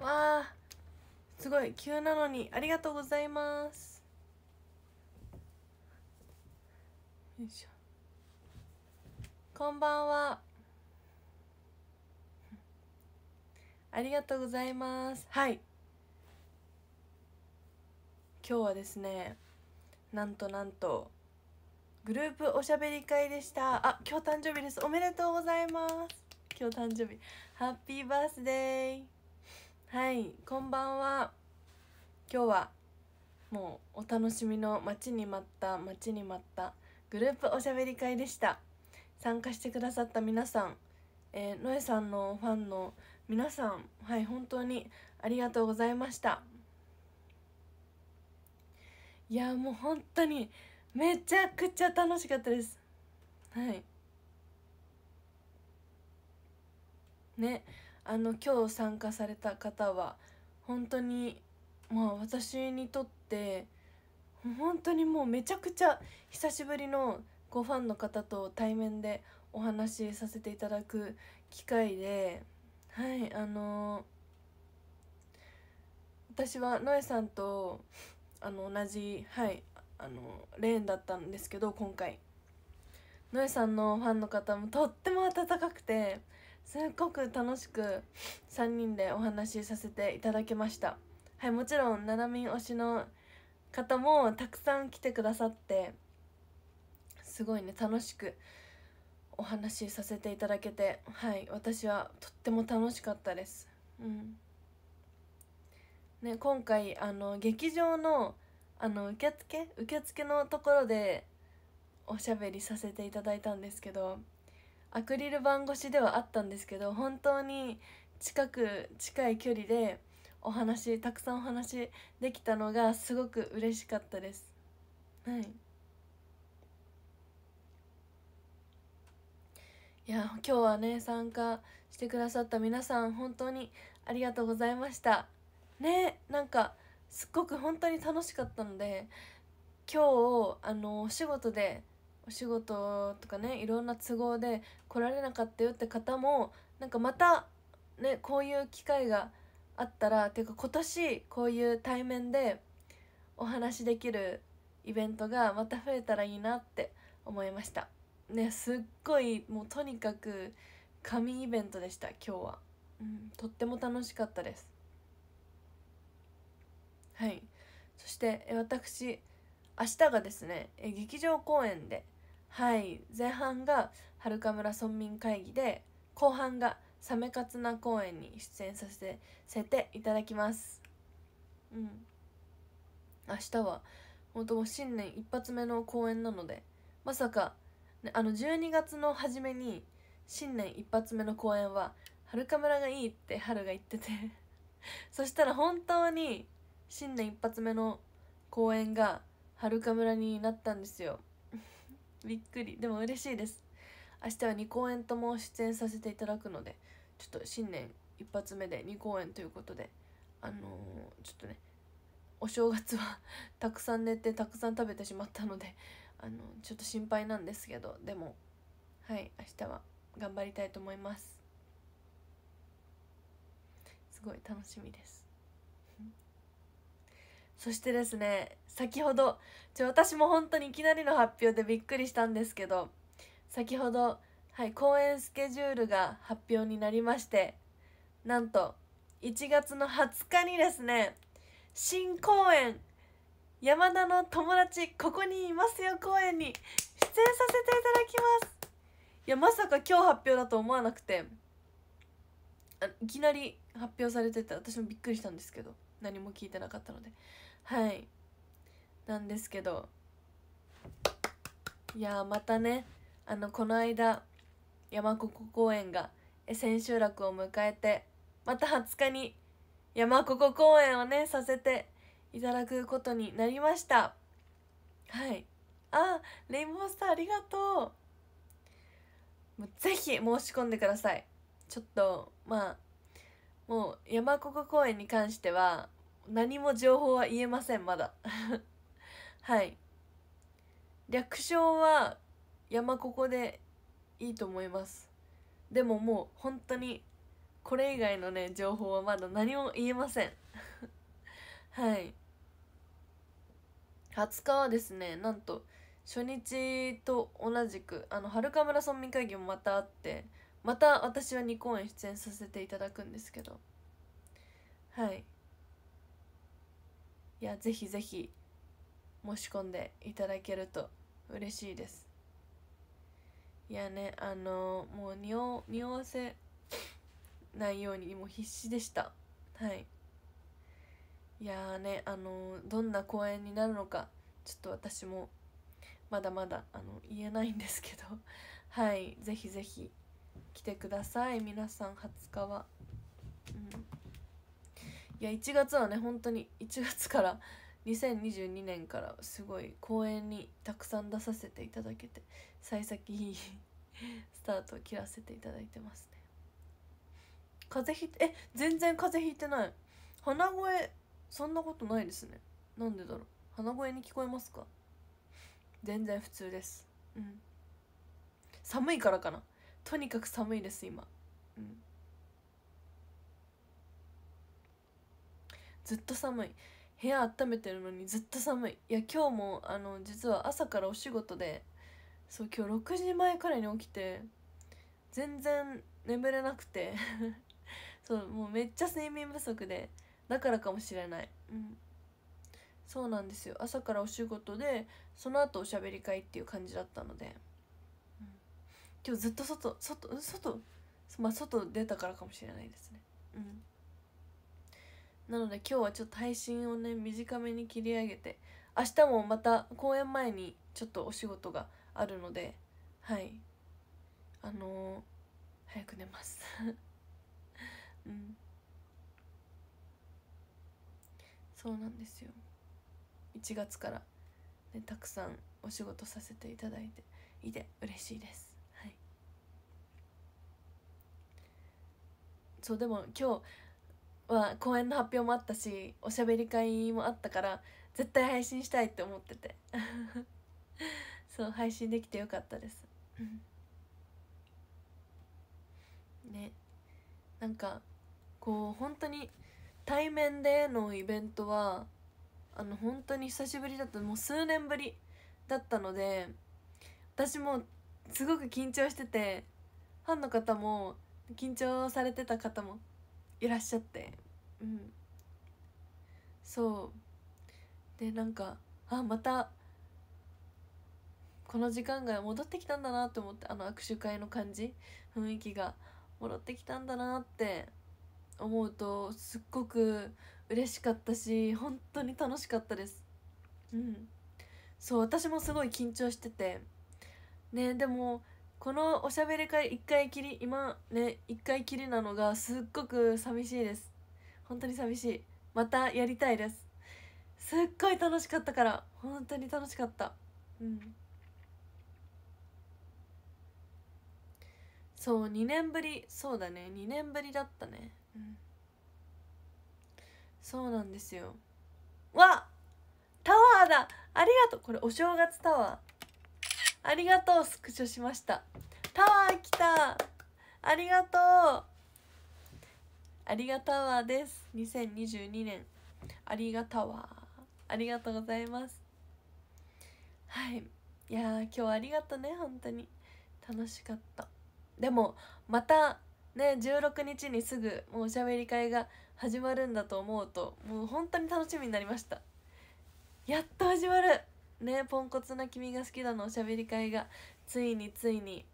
わあすごい急なのにありがとうございますよいしょこんばんはありがとうございますはい今日はですねなんとなんとグループおしゃべり会でしたあ今日誕生日ですおめでとうございます今日誕生日ハッピーバースデーはいこんばんは今日はもうお楽しみの待ちに待った待ちに待ったグループおしゃべり会でした参加してくださった皆さんえー、のえさんのファンの皆さんはい本当にありがとうございましたいやもう本当にめちゃくちゃ楽しかったですはいねあの今日参加された方は本当にまあ私にとって本当にもうめちゃくちゃ久しぶりのごファンの方と対面でお話しさせていただく機会ではいあの私はノエさんとあの同じはいあのレーンだったんですけど今回ノエさんのファンの方もとっても温かくてすっごく楽しく3人でお話しさせていただきましたはいもちろんななみん推しの方もたくさん来てくださってすごいね楽しくお話しさせていただけてはい私はとっても楽しかったですうんね今回あの劇場のあの受付受付のところでおしゃべりさせていただいたんですけどアクリル板越しではあったんですけど本当に近く近い距離でお話たくさんお話できたのがすごく嬉しかったです。はい、いや今日はね参加してくださった皆さん本当にありがとうございましたねなんかすっごく本当に楽しかったので今日あのお仕事でお仕事とかねいろんな都合で来られなかったよって方もなんかまたねこういう機会があったらっていうか今年こういう対面でお話しできるイベントがまた増えたらいいなって思いましたねすっごいもうとにかく神イベントでした今日は、うん、とっても楽しかったですはいそして私明日がですね劇場公演ではい前半が春香村村民会議で後半がサメカツナ公演に出演させていただきますうん明日は本当新年一発目の公演なのでまさか、ね、あの12月の初めに新年一発目の公演は春カ村がいいって春が言ってて そしたら本当に新年一発目の公演が春カ村になったんですよびっくりでも嬉しいです明日は2公演とも出演させていただくのでちょっと新年一発目で2公演ということであのー、ちょっとねお正月は たくさん寝てたくさん食べてしまったのであのちょっと心配なんですけどでもはい明日は頑張りたいと思いますすごい楽しみですそしてですね先ほどちょ私も本当にいきなりの発表でびっくりしたんですけど先ほど、はい、公演スケジュールが発表になりましてなんと1月の20日にですね新公演山田の友達ここにいますよ公演に出演させていただきますいやまさか今日発表だと思わなくていきなり発表されてて私もびっくりしたんですけど何も聞いてなかったのではいなんですけどいやまたねあのこの間山ここ公園が千秋楽を迎えてまた20日に山ここ公演をねさせていただくことになりましたはいあレインボースターありがとうもうぜひ申し込んでくださいちょっとまあもう山ここ公演に関しては何も情報は言えませんまだ はい略称は山ここでいいと思いますでももう本当にこれ以外のね情報はまだ何も言えません はい20日はですねなんと初日と同じくあの春村村民会議もまたあってまた私は2公演出演させていただくんですけどはいいやぜひぜひ申し込んでいただけると嬉しいですいやねあのー、もう匂おわせないようにもう必死でしたはいいやねあのー、どんな公演になるのかちょっと私もまだまだあの言えないんですけど はいぜひぜひ来てください皆さん20日はうんいや1月はね本当に1月から2022年からすごい公演にたくさん出させていただけて幸先いい スタートを切らせていただいてますね風邪ひいてえ全然風邪ひいてない鼻声そんなことないですねなんでだろう鼻声に聞こえますか全然普通ですうん寒いからかなとにかく寒いです今うんずっと寒い部屋温めてるのにずっと寒いいや今日もあの実は朝からお仕事でそう今日6時前くらいに起きて全然眠れなくて そうもうめっちゃ睡眠不足でだからかもしれない、うん、そうなんですよ朝からお仕事でその後おしゃべり会っていう感じだったので、うん、今日ずっと外外外まあ外出たからかもしれないですねうんなので今日はちょっと配信をね短めに切り上げて明日もまた公演前にちょっとお仕事があるのではいあのー、早く寝ます うんそうなんですよ1月から、ね、たくさんお仕事させていただいていて嬉しいですはいそうでも今日は公演の発表もあったしおしゃべり会もあったから絶対配信したいって思ってて そう配信できてよかったですねなんかこう本当に対面でのイベントはあの本当に久しぶりだったもう数年ぶりだったので私もすごく緊張しててファンの方も緊張されてた方もいらっしゃってうんそうでなんかあまたこの時間が戻ってきたんだなと思ってあの握手会の感じ雰囲気が戻ってきたんだなって思うとすっごく嬉しかったし本当に楽しかったですうんそう私もすごい緊張しててねでもこのおしゃべり会一回きり今ね一回きりなのがすっごく寂しいです本当に寂しいまたやりたいですすっごい楽しかったから本当に楽しかったうんそう2年ぶりそうだね2年ぶりだったねうんそうなんですよわタワーだありがとうこれお正月タワーありがとうスクショしましたタワー来たありがとうありがタワーです2022年ありがタワーありがとうございますはいいや今日はありがとね本当に楽しかったでもまたね16日にすぐもうおしゃべり会が始まるんだと思うともう本当に楽しみになりましたやっと始まるねポンコツな君が好きだのおしゃべり会がついについに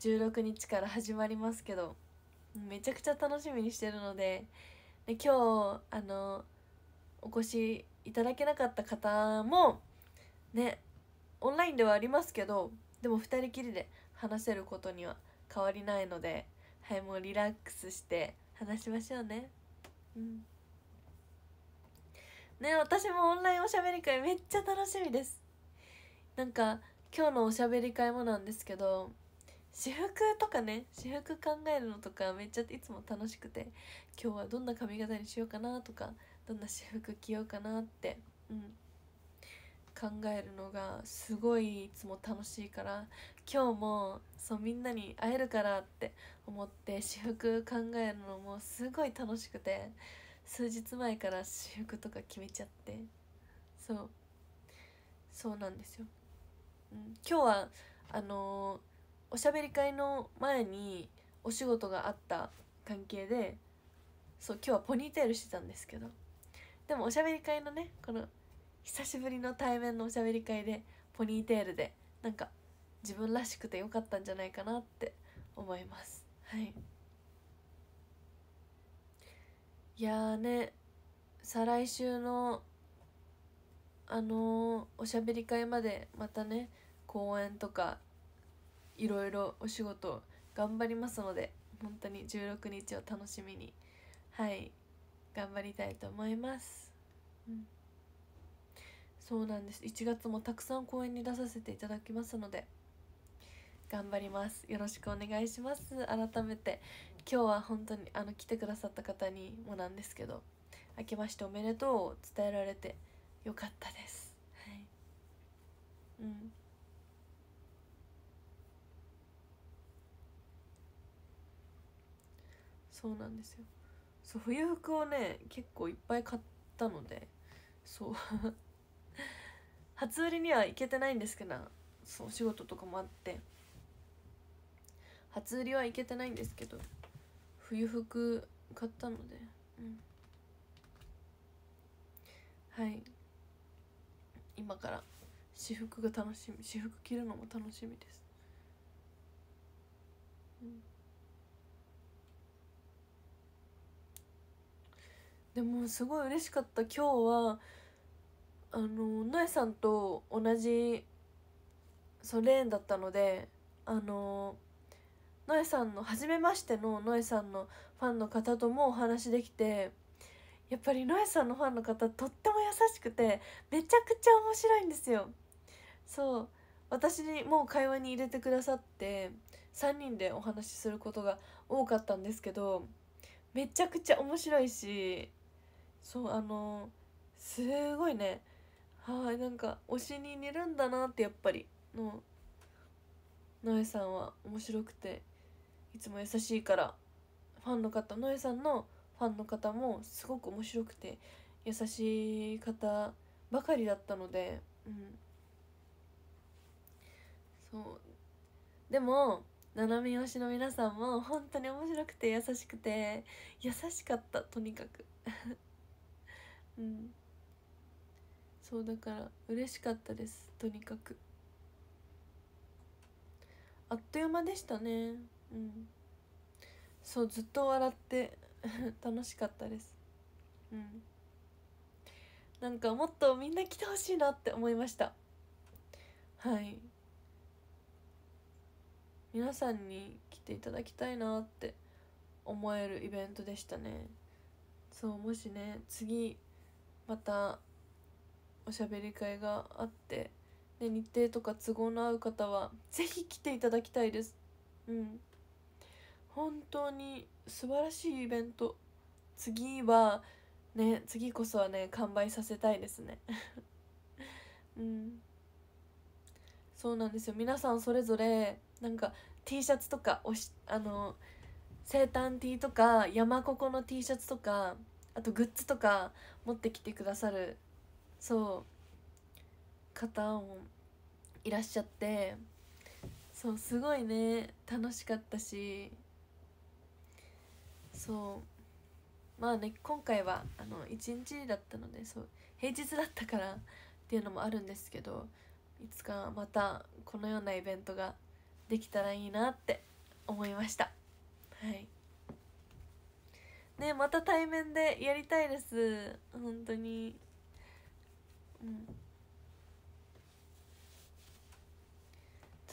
16日から始まりますけどめちゃくちゃ楽しみにしてるのでで今日あのお越しいただけなかった方もねオンラインではありますけどでも2人きりで話せることには変わりないのではいもうリラックスして話しましょうねうんね私もオンラインおしゃべり会めっちゃ楽しみですなんか今日のおしゃべり会もなんですけど私服とかね私服考えるのとかめっちゃいつも楽しくて今日はどんな髪型にしようかなとかどんな私服着ようかなって、うん、考えるのがすごいいつも楽しいから今日もそうみんなに会えるからって思って私服考えるのもすごい楽しくて数日前から私服とか決めちゃってそうそうなんですようん、今日はあのー、おしゃべり会の前にお仕事があった関係でそう今日はポニーテールしてたんですけどでもおしゃべり会のねこの久しぶりの対面のおしゃべり会でポニーテールでなんか自分らしくてよかったんじゃないかなって思いますはいいやね再来週のあのー、おしゃべり会までまたね講演とかいろいろお仕事頑張りますので本当に16日を楽しみにはい頑張りたいと思います、うん、そうなんです1月もたくさん講演に出させていただきますので頑張りますよろしくお願いします改めて今日は本当にあの来てくださった方にもなんですけど明けましておめでとうを伝えられて良かったですはいうんそうなんですよそう冬服をね結構いっぱい買ったのでそう 初売りには行けてないんですけどそう仕事とかもあって初売りは行けてないんですけど冬服買ったのでうんはい今から私服が楽しみ私服着るのも楽しみです、うん、でもすごい嬉しかった今日はあのなえさんと同じそうレーンだったのであののえさんの初めましてののえさんのファンの方ともお話できてやっぱりノエさんのファンの方とっても優しくてめちゃくちゃ面白いんですよそう私にもう会話に入れてくださって3人でお話しすることが多かったんですけどめちゃくちゃ面白いしそうあのすごいねはいなんか推しに似るんだなってやっぱりのノエさんは面白くていつも優しいからファンの方ノエさんのファンの方もすごく面白くて優しい方ばかりだったので、うん、そうでも七海推しの皆さんも本当に面白くて優しくて優しかったとにかく うんそうだから嬉しかったですとにかくあっという間でしたねうんそうずっと笑って 楽しかったですうんなんかもっとみんな来てほしいなって思いましたはい皆さんに来ていただきたいなって思えるイベントでしたねそうもしね次またおしゃべり会があって、で日程とか都合の合う方は是非来ていただきたいですうん本当に素晴らしいイベント次はね次こそはね完売させたいですね うんそうなんですよ皆さんそれぞれなんか T シャツとかおしあの生誕 T とか山ここの T シャツとかあとグッズとか持ってきてくださるそう方もいらっしゃってそうすごいね楽しかったしそうまあね今回はあの1日だったのでそう平日だったからっていうのもあるんですけどいつかまたこのようなイベントができたらいいなって思いましたはいねまた対面でやりたいです本当にうん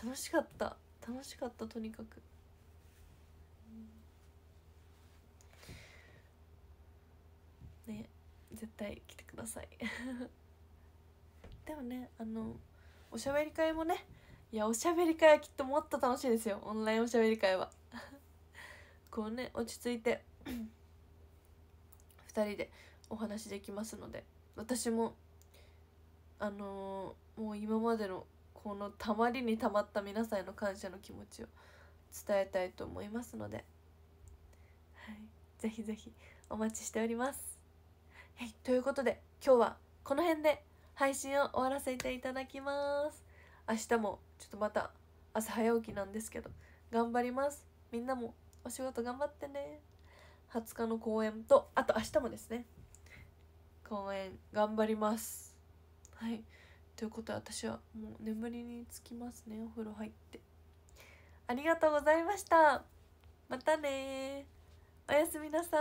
楽しかった楽しかったとにかく。絶対来てください でもねあのおしゃべり会もねいやおしゃべり会はきっともっと楽しいですよオンラインおしゃべり会は こうね落ち着いて2 人でお話できますので私もあのー、もう今までのこのたまりにたまった皆さんへの感謝の気持ちを伝えたいと思いますので、はい、ぜひぜひお待ちしておりますはい、ということで今日はこの辺で配信を終わらせていただきます。明日もちょっとまた朝早起きなんですけど頑張ります。みんなもお仕事頑張ってね。20日の公演とあと明日もですね公演頑張ります。はい。ということで私はもう眠りにつきますねお風呂入ってありがとうございましたまたねおやすみなさい